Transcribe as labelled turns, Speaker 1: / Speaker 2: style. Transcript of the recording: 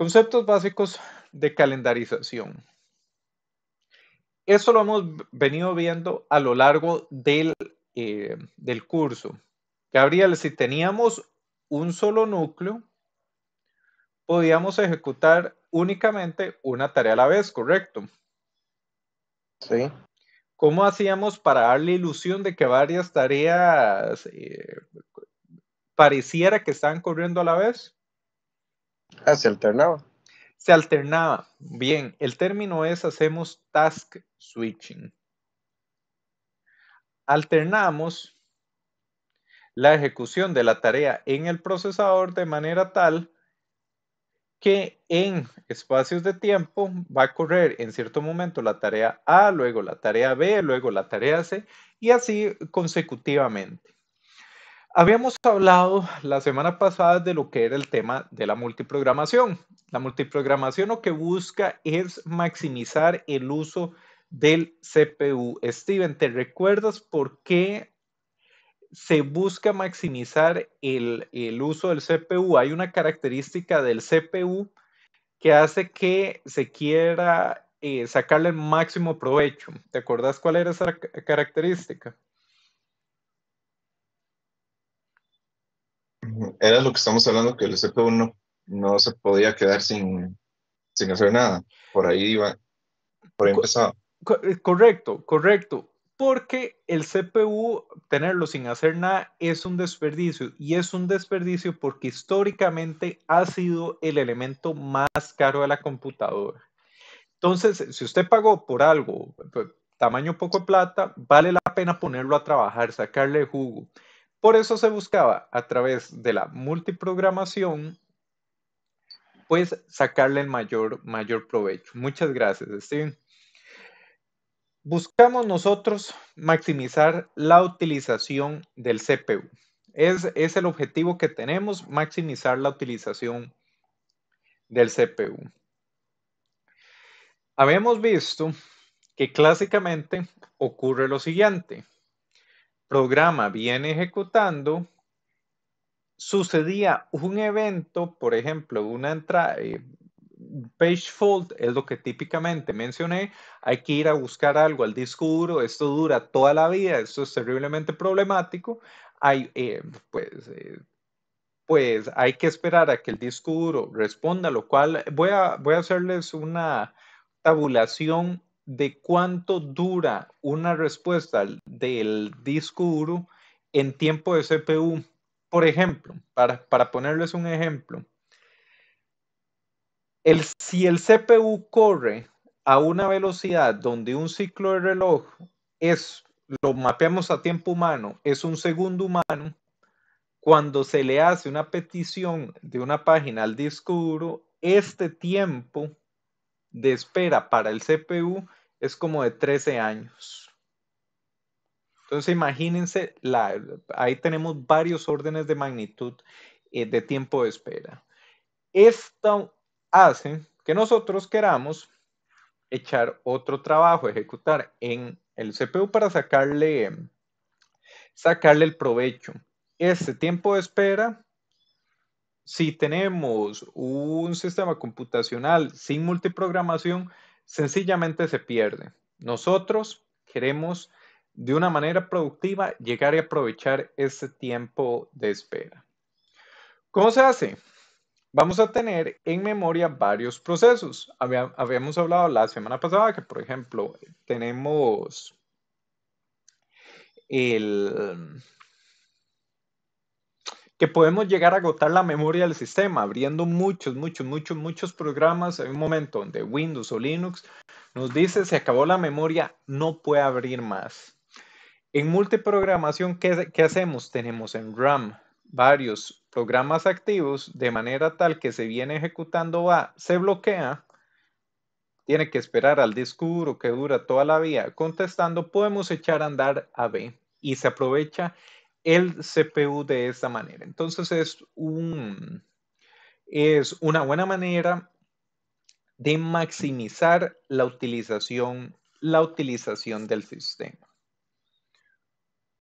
Speaker 1: Conceptos básicos de calendarización. Eso lo hemos venido viendo a lo largo eh, del, curso. Gabriel, si teníamos un solo núcleo, podíamos ejecutar únicamente una tarea a la vez, ¿correcto? Sí. ¿Cómo hacíamos para dar la ilusión de que varias tareas eh, pareciera que estaban corriendo a la vez? Ah, se alternaba. Se alternaba. Bien, el término es hacemos task switching. Alternamos la ejecución de la tarea en el procesador de manera tal que en espacios de tiempo va a correr en cierto momento la tarea A, luego la tarea B, luego la tarea C y así consecutivamente. Habíamos hablado la semana pasada de lo que era el tema de la multiprogramación. La multiprogramación lo que busca es maximizar el uso del CPU. Steven, ¿te recuerdas por qué se busca maximizar el, uso del CPU? Hay una característica del CPU que hace que se quiera eh, sacarle el máximo provecho. ¿Te acordás cuál era esa característica? era lo que estamos hablando, que el CPU no, se podía quedar sin, sin hacer nada. Por ahí iba, por ahí empezaba. Eh, correcto, correcto. Porque el CPU, tenerlo sin hacer nada, es un desperdicio. Y es un desperdicio porque históricamente ha sido el elemento más caro de la computadora. Entonces, si usted pagó por algo, tamaño poco plata, vale la pena ponerlo a trabajar, sacarle jugo. Por eso se buscaba a través de la multiprogramación, pues sacarle el mayor, mayor provecho. Muchas gracias, Steven. Buscamos nosotros maximizar la utilización del CPU. Es, es el objetivo que tenemos, maximizar la utilización del CPU. Habemos visto que clásicamente ocurre lo siguiente programa viene ejecutando, sucedía un evento, por ejemplo, una entrada, eh, page fault es lo que típicamente mencioné, hay que ir a buscar algo al disco duro, esto dura toda la vida, esto es terriblemente problemático, hay, eh, pues, eh, pues hay que esperar a que el disco duro responda, lo cual voy voy a hacerles una tabulación de cuánto dura una respuesta del disco duro en tiempo de CPU. Por ejemplo, para, para ponerles un ejemplo, el, si el CPU corre a una velocidad donde un ciclo de reloj es, lo mapeamos a tiempo humano, es un segundo humano, cuando se le hace una petición de una página al disco duro, este tiempo de espera para el CPU es como de 13 años. Entonces imagínense, ahí tenemos varios órdenes de magnitud eh, de tiempo de espera. Esto hace que nosotros queramos echar otro trabajo, ejecutar en el CPU para sacarle, sacarle el provecho. ese tiempo de espera, si tenemos un sistema computacional sin multiprogramación, sencillamente se pierde. Nosotros queremos de una manera productiva llegar y aprovechar ese tiempo de espera. ¿Cómo se hace? Vamos a tener en memoria varios procesos. habíamos hablado la semana pasada que, por ejemplo, tenemos el, que podemos llegar a agotar la memoria del sistema, abriendo muchos, muchos, muchos, muchos programas. en un momento donde Windows o Linux nos dice, se acabó la memoria, no puede abrir más. En multiprogramación, ¿qué, qué hacemos? Tenemos en RAM varios programas activos, de manera tal que se viene ejecutando, va, se bloquea, tiene que esperar al disco que dura toda la vida contestando, podemos echar a andar a B y se aprovecha el CPU de esta manera. Entonces es, un, es una buena manera de maximizar la utilización, la utilización del sistema.